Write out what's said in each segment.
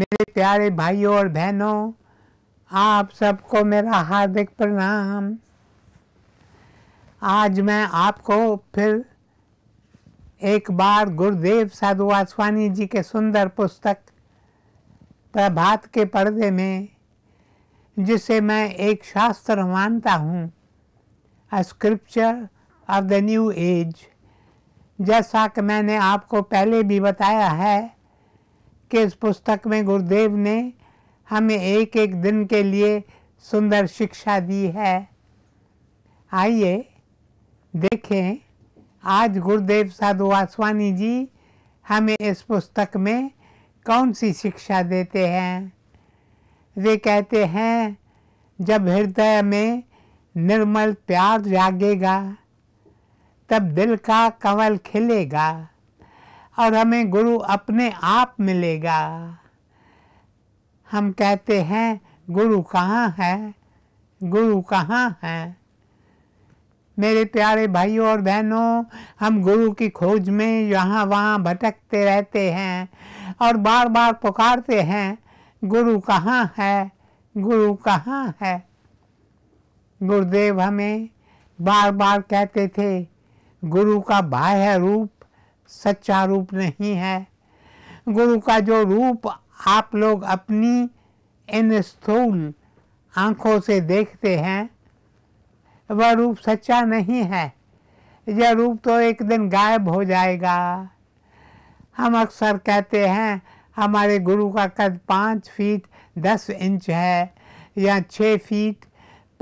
मेरे प्यारे भाइयों और बहनों आप सबको मेरा हार्दिक प्रणाम आज मैं आपको फिर एक बार गुरुदेव साधु आसवानी जी के सुंदर पुस्तक प्रभात के पर्दे में जिसे मैं एक शास्त्र मानता हूँ scripture of the new age जैसा कि मैंने आपको पहले भी बताया है कि इस पुस्तक में गुरुदेव ने हमें एक एक दिन के लिए सुंदर शिक्षा दी है आइए देखें आज गुरुदेव साधु वासवानी जी हमें इस पुस्तक में कौन सी शिक्षा देते हैं वे कहते हैं जब हृदय में निर्मल प्यार जागेगा तब दिल का कंवल खिलेगा और हमें गुरु अपने आप मिलेगा हम कहते हैं गुरु कहाँ है गुरु कहाँ है मेरे प्यारे भाइयों और बहनों हम गुरु की खोज में यहाँ वहाँ भटकते रहते हैं और बार बार पुकारते हैं गुरु कहाँ है गुरु कहाँ है गुरुदेव हमें बार बार कहते थे गुरु का बाह्य रूप सच्चा रूप नहीं है गुरु का जो रूप आप लोग अपनी इन स्थूल आँखों से देखते हैं वह रूप सच्चा नहीं है यह रूप तो एक दिन गायब हो जाएगा हम अक्सर कहते हैं हमारे गुरु का कद पाँच फीट दस इंच है या छः फीट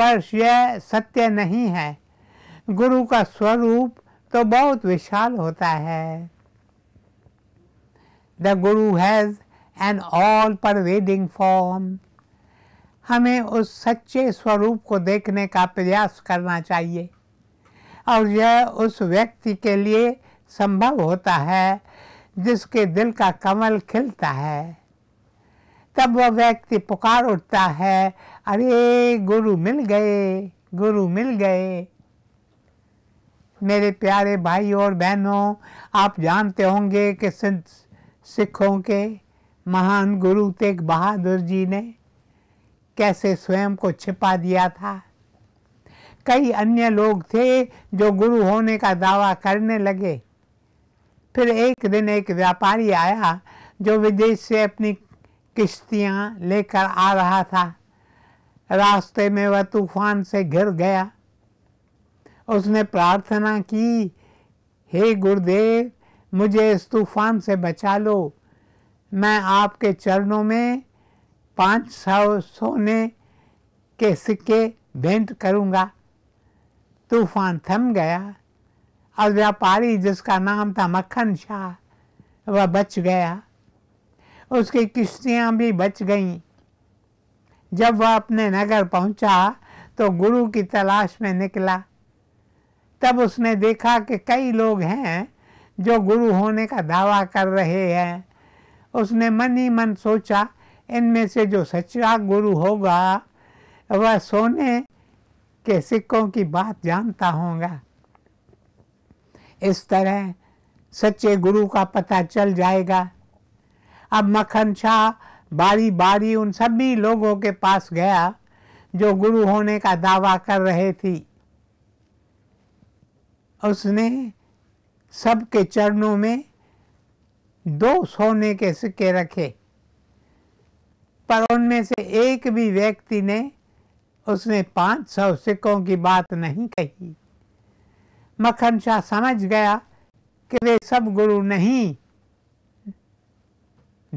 पर यह सत्य नहीं है गुरु का स्वरूप तो बहुत विशाल होता है the guru has an all pervading form हमें उस सच्चे स्वरूप को देखने का प्रयास करना चाहिए और यह उस व्यक्ति के लिए संभव होता है जिसके दिल का कमल खिलता है तब वह व्यक्ति पुकार उठता है अरे गुरु मिल गए गुरु मिल गए मेरे प्यारे भाई और बहनों आप जानते होंगे कि संत सिखों के महान गुरु तेग बहादुर जी ने कैसे स्वयं को छिपा दिया था कई अन्य लोग थे जो गुरु होने का दावा करने लगे फिर एक दिन एक व्यापारी आया जो विदेश से अपनी किश्तियाँ लेकर आ रहा था रास्ते में वह तूफान से घिर गया उसने प्रार्थना की हे गुरुदेव मुझे इस तूफान से बचा लो मैं आपके चरणों में पाँच सौ सोने के सिक्के भेंट करूँगा तूफान थम गया और व्यापारी जिसका नाम था मक्खन शाह वह बच गया उसकी किश्तियाँ भी बच गईं जब वह अपने नगर पहुंचा तो गुरु की तलाश में निकला तब उसने देखा कि कई लोग हैं जो गुरु होने का दावा कर रहे हैं उसने मन ही मन सोचा इनमें से जो सच्चा गुरु होगा वह सोने के सिक्कों की बात जानता होगा इस तरह सच्चे गुरु का पता चल जाएगा अब मक्खन शाह बारी बारी उन सभी लोगों के पास गया जो गुरु होने का दावा कर रहे थी उसने सबके चरणों में दो सोने के सिक्के रखे पर उनमें से एक भी व्यक्ति ने उसने पांच सौ सिक्कों की बात नहीं कही मक्खन शाह समझ गया कि वे सब गुरु नहीं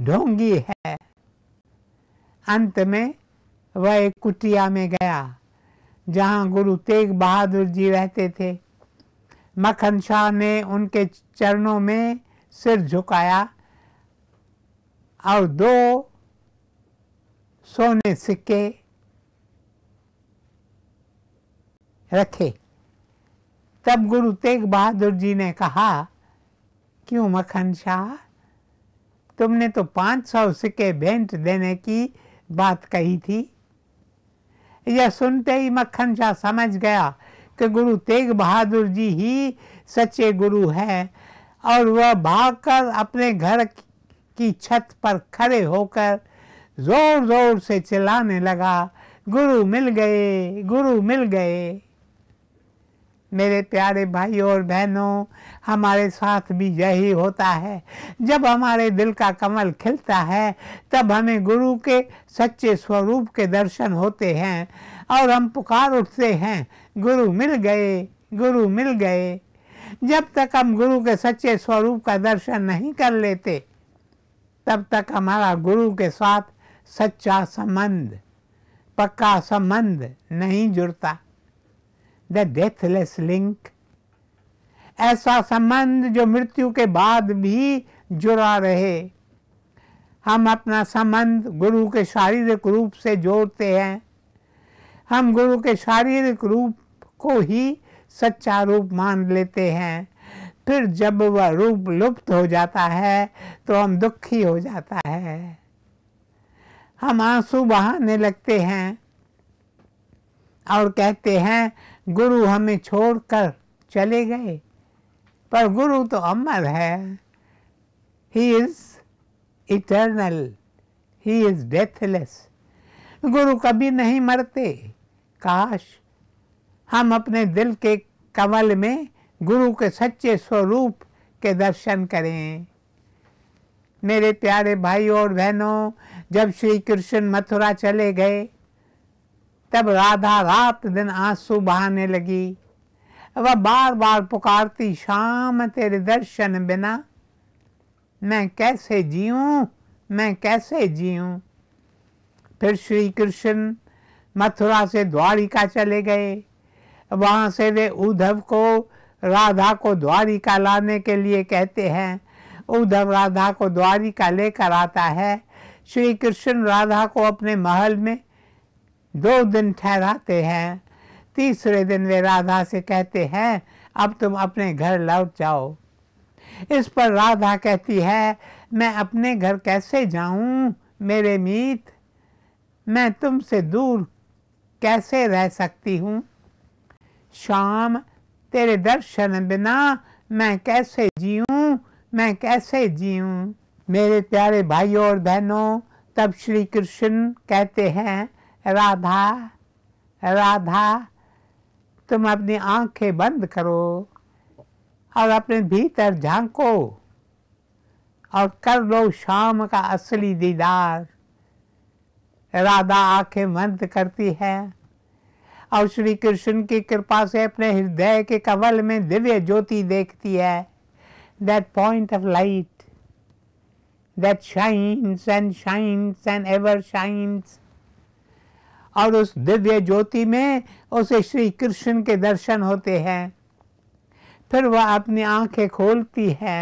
ढोंगी है अंत में वह एक कुटिया में गया जहां गुरु तेग बहादुर जी रहते थे मक्खन शाह ने उनके चरणों में सिर झुकाया और दो सोने सिक्के रखे तब गुरु तेग बहादुर जी ने कहा क्यों मक्खन शाह तुमने तो 500 सिक्के भेंट देने की बात कही थी यह सुनते ही मक्खन शाह समझ गया तो गुरु तेग बहादुर जी ही सच्चे गुरु हैं और वह भागकर अपने घर की छत पर खड़े होकर ज़ोर ज़ोर से चिल्लाने लगा गुरु मिल गए गुरु मिल गए मेरे प्यारे भाई और बहनों हमारे साथ भी यही होता है जब हमारे दिल का कमल खिलता है तब हमें गुरु के सच्चे स्वरूप के दर्शन होते हैं और हम पुकार उठते हैं गुरु मिल गए गुरु मिल गए जब तक हम गुरु के सच्चे स्वरूप का दर्शन नहीं कर लेते तब तक हमारा गुरु के साथ सच्चा संबंध पक्का संबंध नहीं जुड़ता द डेथलेस लिंक ऐसा संबंध जो मृत्यु के बाद भी जुड़ा रहे हम अपना संबंध गुरु के शारीरिक रूप से जोड़ते हैं हम गुरु के शारीरिक रूप को ही सच्चा रूप मान लेते हैं फिर जब वह रूप लुप्त हो जाता है तो हम दुखी हो जाता है हम आंसू बहाने लगते हैं और कहते हैं गुरु हमें छोड़कर चले गए पर गुरु तो अमर है he is eternal he is deathless गुरु कभी नहीं मरते काश हम अपने दिल के कमल में गुरु के सच्चे स्वरूप के दर्शन करें मेरे प्यारे भाई और बहनों जब श्री कृष्ण मथुरा चले गए तब राधा रात दिन आंसू बहाने लगी वह बार बार पुकारती शाम तेरे दर्शन बिना मैं कैसे जीऊं मैं कैसे जीऊं फिर श्री कृष्ण मथुरा से द्वारिका चले गए वहाँ से वे उद्धव को राधा को द्वारिका लाने के लिए कहते हैं उद्धव राधा को द्वारिका लेकर आता है श्री कृष्ण राधा को अपने महल में दो दिन ठहराते हैं तीसरे दिन वे राधा से कहते हैं अब तुम अपने घर लौट जाओ इस पर राधा कहती है मैं अपने घर कैसे जाऊं मेरे मीत मैं तुमसे दूर कैसे रह सकती हूँ शाम तेरे दर्शन बिना मैं कैसे जीऊ मैं कैसे जीऊ मेरे प्यारे भाइयों और बहनों तब श्री कृष्ण कहते हैं राधा राधा तुम अपनी आंखें बंद करो और अपने भीतर झांको और कर लो शाम का असली दीदार राधा आंखें बंद करती है और श्री कृष्ण की कृपा से अपने हृदय के कवल में दिव्य ज्योति देखती है that point of light that shines and shines and ever shines और उस दिव्य ज्योति में उसे श्री कृष्ण के दर्शन होते हैं फिर वह अपनी आंखें खोलती है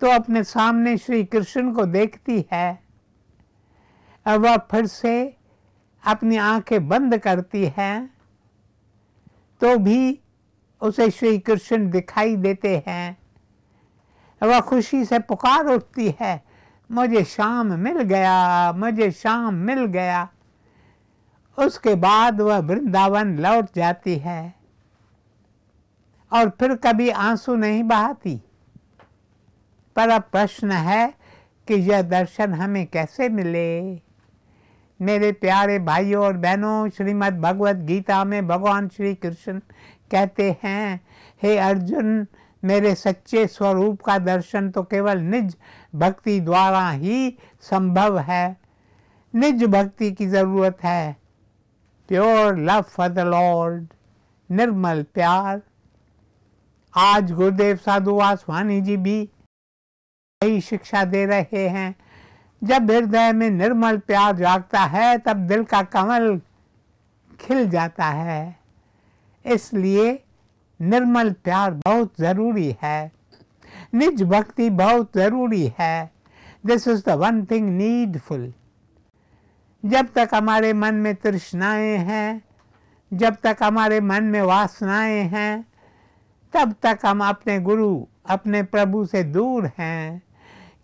तो अपने सामने श्री कृष्ण को देखती है और वह फिर से अपनी आंखें बंद करती है तो भी उसे श्री कृष्ण दिखाई देते हैं वह खुशी से पुकार उठती है मुझे शाम मिल गया मुझे शाम मिल गया उसके बाद वह वृंदावन लौट जाती है और फिर कभी आंसू नहीं बहाती पर अब प्रश्न है कि यह दर्शन हमें कैसे मिले मेरे प्यारे भाइयों और बहनों श्रीमद् भगवत गीता में भगवान श्री कृष्ण कहते हैं हे अर्जुन मेरे सच्चे स्वरूप का दर्शन तो केवल निज भक्ति द्वारा ही संभव है निज भक्ति की ज़रूरत है pure love for the lord निर्मल प्यार आज गुरुदेव साधु वासवानी जी भी यही शिक्षा दे रहे हैं जब हृदय में निर्मल प्यार जागता है तब दिल का कमल खिल जाता है इसलिए निर्मल प्यार बहुत ज़रूरी है निज भक्ति बहुत ज़रूरी है this is the one thing needful जब तक हमारे मन में तृष्णाएँ हैं जब तक हमारे मन में वासनाएं हैं तब तक हम अपने गुरु अपने प्रभु से दूर हैं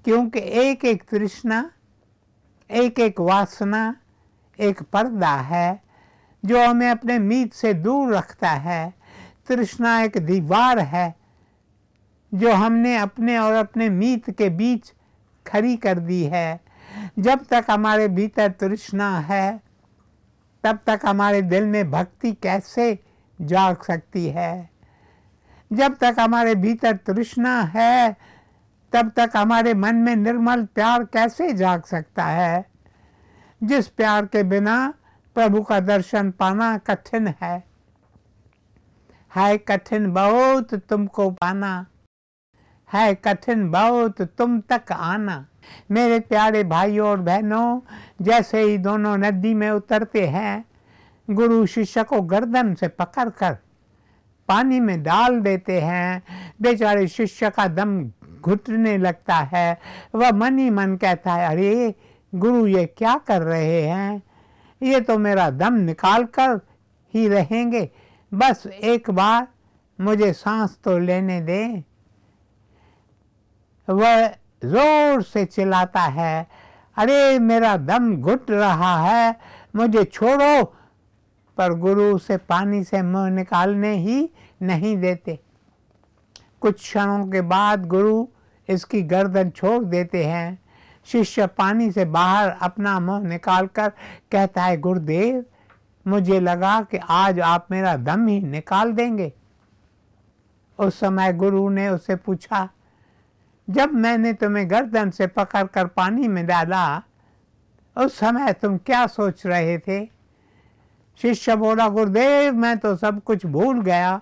क्योंकि एक एक तृष्णा एक एक वासना एक पर्दा है जो हमें अपने मीत से दूर रखता है तृष्णा एक दीवार है जो हमने अपने और अपने मीत के बीच खड़ी कर दी है जब तक हमारे भीतर तृष्णा है तब तक हमारे दिल में भक्ति कैसे जाग सकती है जब तक हमारे भीतर तृष्णा है तब तक हमारे मन में निर्मल प्यार कैसे जाग सकता है जिस प्यार के बिना प्रभु का दर्शन पाना कठिन है हाय कठिन बहुत तुमको पाना है कठिन बहुत तुम तक आना मेरे प्यारे भाइयों और बहनों जैसे ही दोनों नदी में उतरते हैं गुरु शिष्य को गर्दन से पकड़कर पानी में डाल देते हैं बेचारे शिष्य का दम घुटने लगता है वह मन ही मन कहता है अरे गुरु ये क्या कर रहे हैं ये तो मेरा दम निकाल कर ही रहेंगे बस एक बार मुझे सांस तो लेने दें वह ज़ोर से चिल्लाता है अरे मेरा दम घुट रहा है मुझे छोड़ो पर गुरु उसे पानी से मुँह निकालने ही नहीं देते कुछ क्षणों के बाद गुरु इसकी गर्दन छोड़ देते हैं शिष्य पानी से बाहर अपना मुंह निकालकर कहता है गुरुदेव मुझे लगा कि आज आप मेरा दम ही निकाल देंगे उस समय गुरु ने उसे पूछा जब मैंने तुम्हें गर्दन से पकड़कर पानी में डाला उस समय तुम क्या सोच रहे थे शिष्य बोला गुरुदेव मैं तो सब कुछ भूल गया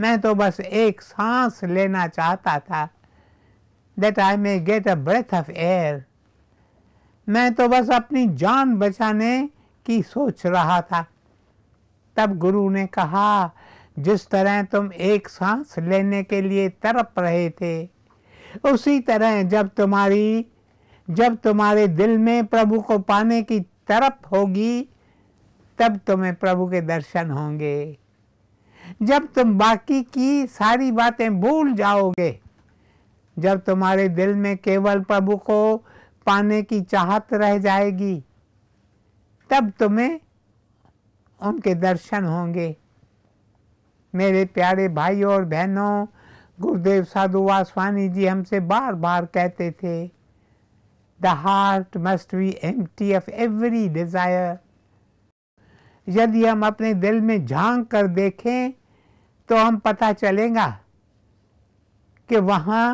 मैं तो बस एक सांस लेना चाहता था that I may get a breath of air मैं तो बस अपनी जान बचाने की सोच रहा था तब गुरु ने कहा जिस तरह तुम एक सांस लेने के लिए तड़प रहे थे उसी तरह जब तुम्हारी जब तुम्हारे दिल में प्रभु को पाने की तरफ होगी तब तुम्हें प्रभु के दर्शन होंगे जब तुम बाकी की सारी बातें भूल जाओगे जब तुम्हारे दिल में केवल प्रभु को पाने की चाहत रह जाएगी तब तुम्हें उनके दर्शन होंगे मेरे प्यारे भाई और बहनों गुरुदेव साधु वासवानी जी हमसे बार बार कहते थे द हार्ट मस्ट बी टी ऑफ एवरी डिज़ायर यदि हम अपने दिल में झांक कर देखें तो हम पता चलेगा कि वहाँ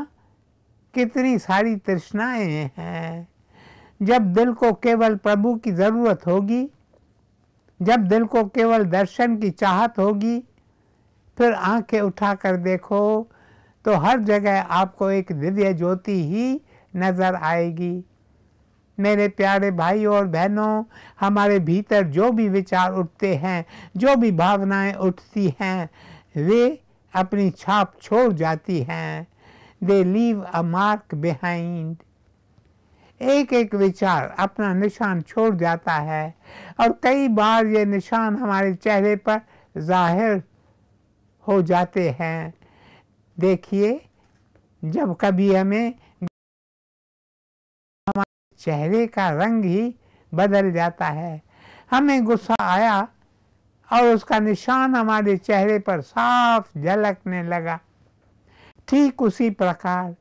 कितनी सारी तृष्णाएं हैं जब दिल को केवल प्रभु की ज़रूरत होगी जब दिल को केवल दर्शन की चाहत होगी फिर आंखें उठाकर देखो तो हर जगह आपको एक दिव्य ज्योति ही नज़र आएगी मेरे प्यारे भाई और बहनों हमारे भीतर जो भी विचार उठते हैं जो भी भावनाएं उठती हैं वे अपनी छाप छोड़ जाती हैं they leave a mark behind एक एक विचार अपना निशान छोड़ जाता है और कई बार ये निशान हमारे चेहरे पर जाहिर हो जाते हैं देखिए जब कभी हमें हमारे चेहरे का रंग ही बदल जाता है हमें गुस्सा आया और उसका निशान हमारे चेहरे पर साफ झलकने लगा ठीक उसी प्रकार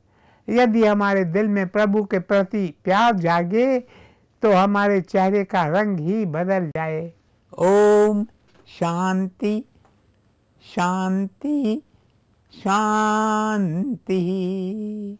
यदि हमारे दिल में प्रभु के प्रति प्यार जागे तो हमारे चेहरे का रंग ही बदल जाए ओम शांति शांति शान्तिः